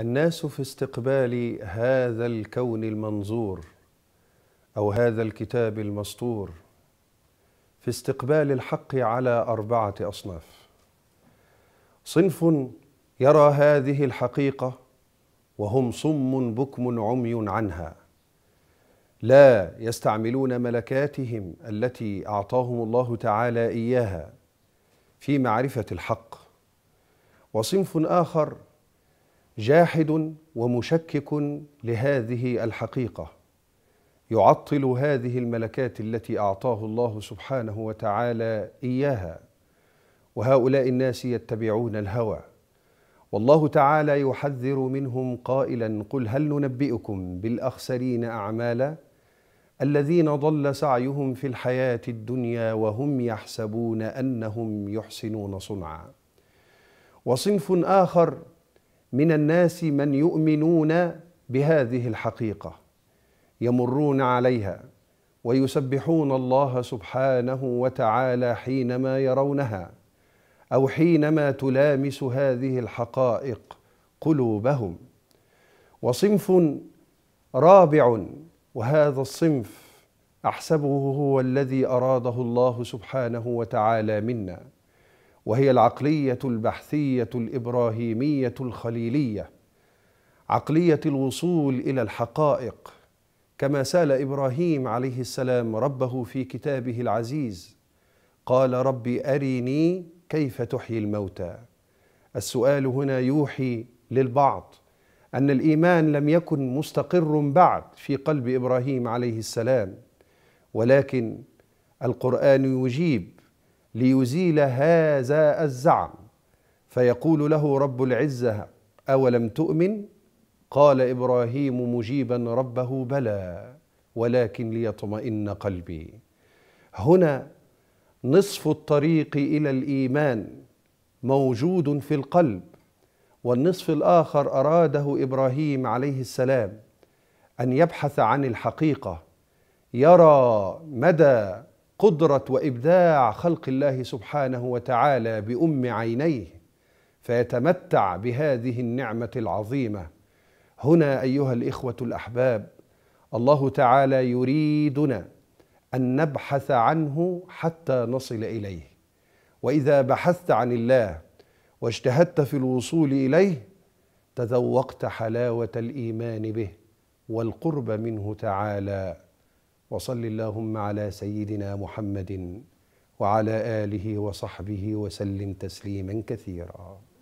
الناس في استقبال هذا الكون المنظور او هذا الكتاب المسطور في استقبال الحق على اربعه اصناف صنف يرى هذه الحقيقه وهم صم بكم عمي عنها لا يستعملون ملكاتهم التي اعطاهم الله تعالى اياها في معرفه الحق وصنف اخر جاحد ومشكك لهذه الحقيقه يعطل هذه الملكات التي اعطاه الله سبحانه وتعالى اياها وهؤلاء الناس يتبعون الهوى والله تعالى يحذر منهم قائلا قل هل ننبئكم بالاخسرين اعمالا الذين ضل سعيهم في الحياه الدنيا وهم يحسبون انهم يحسنون صنعا وصنف اخر من الناس من يؤمنون بهذه الحقيقه يمرون عليها ويسبحون الله سبحانه وتعالى حينما يرونها او حينما تلامس هذه الحقائق قلوبهم وصنف رابع وهذا الصنف احسبه هو الذي اراده الله سبحانه وتعالى منا وهي العقليه البحثيه الابراهيميه الخليليه عقليه الوصول الى الحقائق كما سال ابراهيم عليه السلام ربه في كتابه العزيز قال رب ارني كيف تحيي الموتى السؤال هنا يوحي للبعض ان الايمان لم يكن مستقر بعد في قلب ابراهيم عليه السلام ولكن القران يجيب ليزيل هذا الزعم فيقول له رب العزه اولم تؤمن قال ابراهيم مجيبا ربه بلى ولكن ليطمئن قلبي هنا نصف الطريق الى الايمان موجود في القلب والنصف الاخر اراده ابراهيم عليه السلام ان يبحث عن الحقيقه يرى مدى قدرة وإبداع خلق الله سبحانه وتعالى بأم عينيه فيتمتع بهذه النعمة العظيمة هنا أيها الإخوة الأحباب الله تعالى يريدنا أن نبحث عنه حتى نصل إليه وإذا بحثت عن الله واجتهدت في الوصول إليه تذوقت حلاوة الإيمان به والقرب منه تعالى وصل اللهم على سيدنا محمد وعلى اله وصحبه وسلم تسليما كثيرا